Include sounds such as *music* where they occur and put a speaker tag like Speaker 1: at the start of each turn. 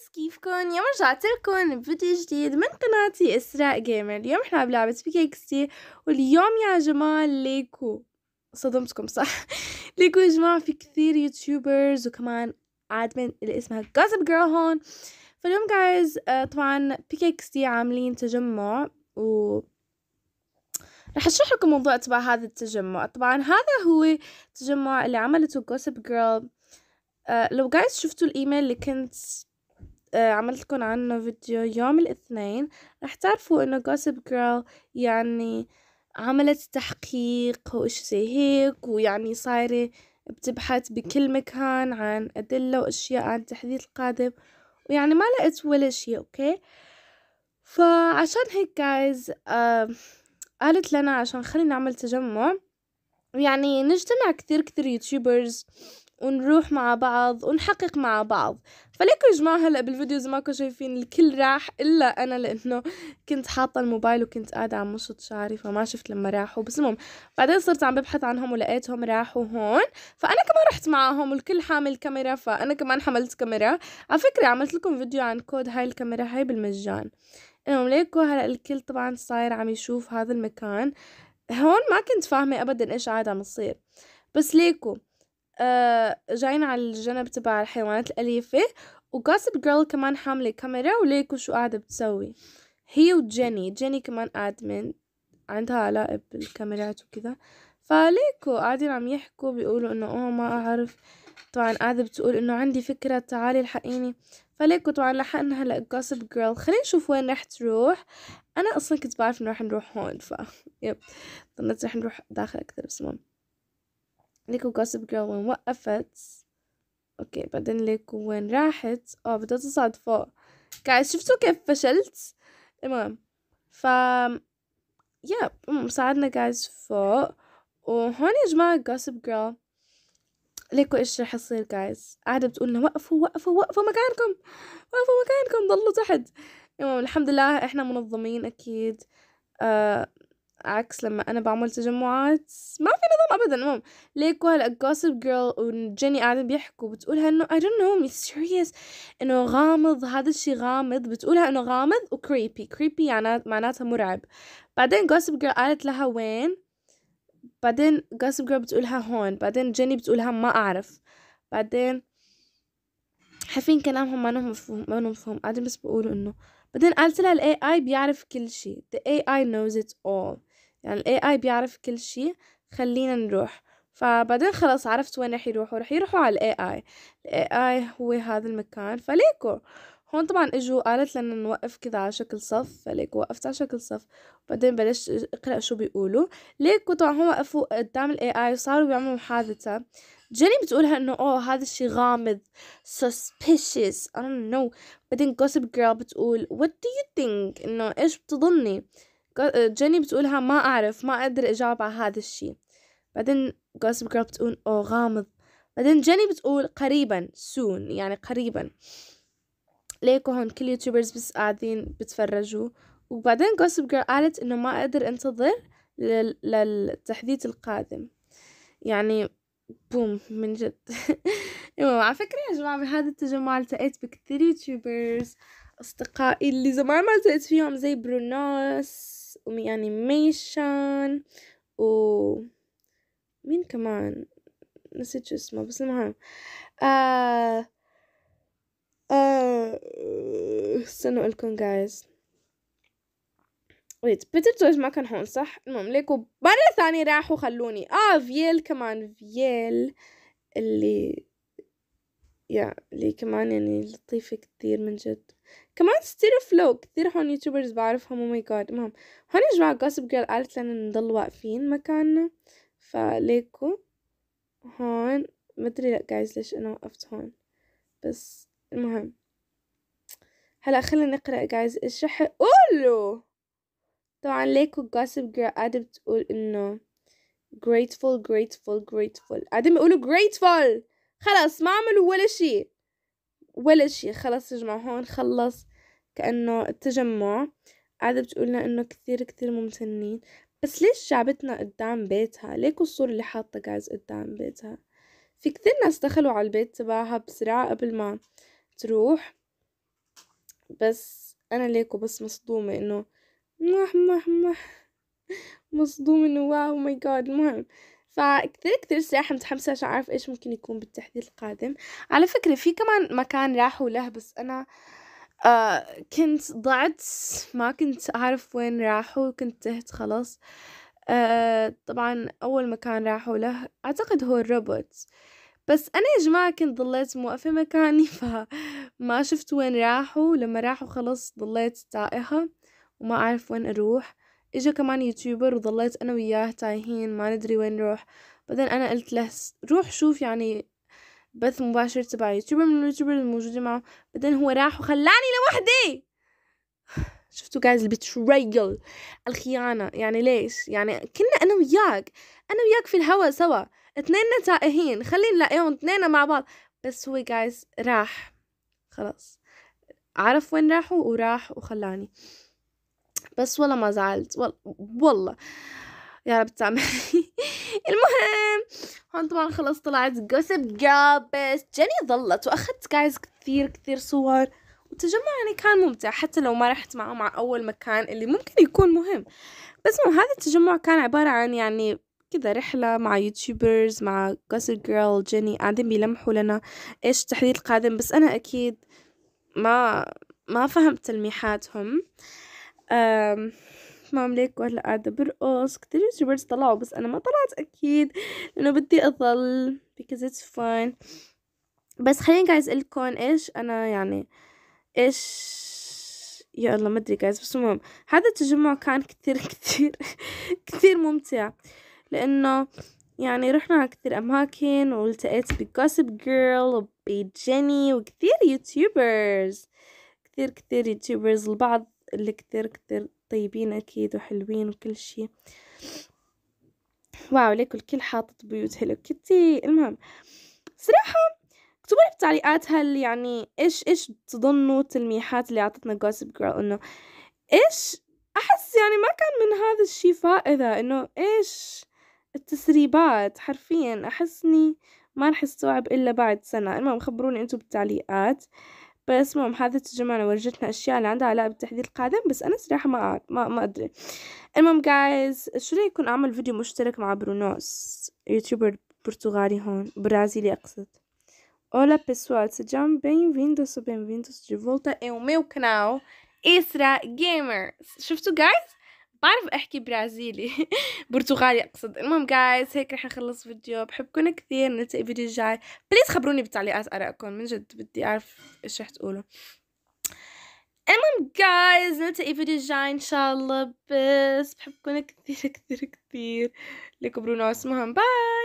Speaker 1: بس كيفكن يوم رجعت لكم بفيديو جديد من قناتي اسراء جيمر اليوم احنا بلعبة بيكيكستي واليوم يا جماعة ليكو صدمتكم صح ليكو يا جماعة في كثير يوتيوبرز وكمان عادمين اللي اسمها جوزب جيرل هون فاليوم جايز طبعا بيكيكستي عاملين تجمع و رح اشرح لكم موضوع تبع هذا التجمع طبعا هذا هو التجمع اللي عملته جوسب جيرل أه لو جايز شفتوا الايميل اللي كنت آه، عملت لكم عنه فيديو يوم الاثنين رح تعرفوا انه جوسب جيرل يعني عملت تحقيق واشي زي هيك ويعني صايرة بتبحث بكل مكان عن أدلة وأشياء عن تحديث القادم ويعني ما لقيت ولا شي أوكي فعشان هيك جايز آه قالت لنا عشان خلينا نعمل تجمع يعني نجتمع كثير كثير يوتيوبرز ونروح مع بعض ونحقق مع بعض فليكوا يا جماعه هلا بالفيديو زي ما كنتوا شايفين الكل راح الا انا لانه كنت حاطه الموبايل وكنت قاعده عم مشط شعري فما شفت لما راحوا بس المهم بعدين صرت عم ببحث عنهم ولقيتهم راحوا هون فانا كمان رحت معاهم والكل حامل كاميرا فانا كمان حملت كاميرا على فكره عملت لكم فيديو عن كود هاي الكاميرا هاي بالمجان المهم ليكوا هلا الكل طبعا صاير عم يشوف هذا المكان هون ما كنت فاهمه ابدا ايش قاعد عم يصير بس ليكوا آه، جايين على الجنب تبع الحيوانات الأليفة وجاسب جيرل كمان حاملة كاميرا وليكو شو قاعدة بتسوي هي وجيني جيني كمان أدمن عندها علاقة بالكاميرات وكذا فليكو قاعدين عم يحكوا بيقولوا انه اه ما اعرف طبعا قاعدة بتقول انه عندي فكرة تعالي الحقيني فليكو طبعا لحقنا هلا جاسب جيرل خلينا نشوف وين رح تروح انا اصلا كنت بعرف انه رح نروح هون ف يب ظنيت رح نروح داخل اكثر بس المهم ليكو جوسب جيرل وين وقفت اوكي بعدين ليكو وين راحت اه بدها تصعد فوق جايز شفتوا كيف فشلت المهم ف يا صعدنا جايز فوق وهون يا جماعة جوسب جيرل ليكو ايش رح يصير جايز قاعدة بتقول لنا وقفوا وقفوا وقفوا مكانكم وقفوا مكانكم ضلوا تحت المهم الحمد لله احنا منظمين اكيد آه عكس لما انا بعمل تجمعات ما في نظام ابدا المهم ليكو هلا جوسب جيرل وجيني قاعدين بيحكوا بتقولها انه I don't know مي serious انه غامض هذا الشي غامض بتقولها انه غامض وكريبي كريبي يعني معناتها مرعب بعدين جوسب جيرل قالت لها وين بعدين جوسب جيرل بتقولها هون بعدين جيني بتقولها ما اعرف بعدين حافين كلامهم ما نهم مفهوم ما نهم مفهوم قاعدين بس بيقولوا انه بعدين قالت لها الاي اي بيعرف كل شيء the AI knows it all يعني الاي اي بيعرف كل شي خلينا نروح فبعدين خلص عرفت وين رح يروحوا رح يروحوا على الاي اي الاي اي هو هذا المكان فليكو هون طبعا اجوا قالت لنا نوقف كذا على شكل صف فليك وقفت على شكل صف بعدين بلشت اقرا شو بيقولوا ليك طبعا هم وقفوا قدام الاي اي وصاروا بيعملوا محادثه جيني بتقولها انه اوه هذا الشي غامض suspicious I don't know بعدين gossip girl بتقول what do you think انه ايش بتظني آه، جيني بتقولها ما أعرف ما أقدر أجاوب على هذا الشي بعدين جوسب جيرل بتقول أوه غامض بعدين جيني بتقول قريبا سون يعني قريبا ليكو هون كل يوتيوبرز بس قاعدين بتفرجوا وبعدين جوسب جيرل قالت إنه ما أقدر أنتظر للتحديث القادم يعني بوم من جد *laughs* المهم على فكرة يا جماعة بهذا التجمع التقيت بكثير يوتيوبرز أصدقائي اللي زمان ما التقيت فيهم زي بروناس ومي أنيميشن و مين كمان نسيت شو اسمه بس المهم آه آه استنوا لكم جايز ويت بيتر تويز ما كان هون صح المهم ليكو مرة ثانية راحوا خلوني اه فييل كمان فييل اللي يا اللي كمان يعني لطيفة كتير من جد كمان ستيرو فلو كتير هون يوتيوبرز بعرفهم او ماي جاد المهم هون يا جماعة جوسب جيرل قالت لنا نضل واقفين مكاننا فليكو هون مدري لا جايز ليش انا وقفت هون بس المهم هلا خلينا نقرا جايز ايش رح اقوله طبعا ليكو جوسب جيرل قاعدة بتقول انه grateful grateful grateful قاعدين بيقولوا grateful خلاص ما عملوا ولا شيء ولا شيء خلاص يا جماعة هون خلص كأنه التجمع قاعدة بتقولنا إنه كثير كثير ممتنين بس ليش جابتنا قدام بيتها ليك الصورة اللي حاطة جايز قدام بيتها في كثير ناس دخلوا على البيت تبعها بسرعة قبل ما تروح بس أنا ليكو بس مصدومة إنه مح مح مح مصدومة إنه واو ماي جاد المهم فكثير كثير صراحة متحمسة عشان أعرف إيش ممكن يكون بالتحديث القادم على فكرة في كمان مكان راحوا له بس أنا آه كنت ضعت ما كنت أعرف وين راحوا كنت تهت خلاص آه طبعا أول مكان راحوا له أعتقد هو الروبوت بس أنا يا جماعة كنت ضليت موقفة مكاني *laughs* فما شفت وين راحوا لما راحوا خلاص ضليت تائهة وما أعرف وين أروح اجا كمان يوتيوبر وضليت انا وياه تايهين ما ندري وين نروح بعدين انا قلت له روح شوف يعني بث مباشر تبع يوتيوبر من اليوتيوبر الموجودين معه بعدين هو راح وخلاني لوحدي *sighs* شفتوا جايز البتريل الخيانة يعني ليش يعني كنا أنا وياك أنا وياك في الهوا سوا اثنيننا تائهين خلينا نلاقيهم اثنيننا مع بعض بس هو جايز راح خلاص عرف وين راحوا وراح وخلاني بس والله ما زعلت والله, والله. يا رب تسامحني *laughs* المهم هون طبعا خلص طلعت جوسب جابس جاني ظلت واخذت جايز كثير كثير صور والتجمع يعني كان ممتع حتى لو ما رحت معه مع أول مكان اللي ممكن يكون مهم بس مو هذا التجمع كان عبارة عن يعني كذا رحلة مع يوتيوبرز مع جوسب جيرل جيني قاعدين بيلمحوا لنا إيش التحديث القادم بس أنا أكيد ما ما فهمت تلميحاتهم مملك ولا قاعدة برقص كتير يوتيوبرز طلعوا بس أنا ما طلعت أكيد لأنه بدي أظل because it's fun بس خليني جايز أقولكم إيش أنا يعني إيش يا الله ما أدري جايز بس المهم هذا التجمع كان كتير كتير كتير ممتع لأنه يعني رحنا على كتير أماكن والتقيت بجوسب جيرل وبجيني وكتير يوتيوبرز كتير كتير يوتيوبرز البعض اللي كتير كتير طيبين أكيد وحلوين وكل شيء واو ليك الكل حاطط بيوت حلو كيتي المهم صراحة اكتبوا لي بالتعليقات هل يعني ايش ايش تظنوا التلميحات اللي اعطتنا جوسب جيرل انه ايش احس يعني ما كان من هذا الشي فائدة انه ايش التسريبات حرفيا احسني ما رح استوعب الا بعد سنة المهم خبروني انتم بالتعليقات بس المهم حاضرة الجمانة ورجتنا أشياء اللي عندها علاقة بالتحديد القادم بس أنا صراحة ما أعرف ما, ما أدري المهم جايز شو رأيكم أعمل فيديو مشترك مع برونوس يوتيوبر برتغالي هون برازيلي أقصد اولا بسوال سجام بين vindos وبين bem-vindos de volta ao كناو canal جيمر شفتوا جايز بعرف احكي برازيلي *laughs* برتغالي اقصد المهم جايز هيك رح نخلص فيديو بحبكم كثير نلتقي فيديو الجاي بليز خبروني بالتعليقات ارائكم من جد بدي اعرف ايش رح تقولوا المهم جايز نلتقي فيديو الجاي ان شاء الله بس بحبكم *laughs* كثير كثير كثير لكم برونو اسمهم باي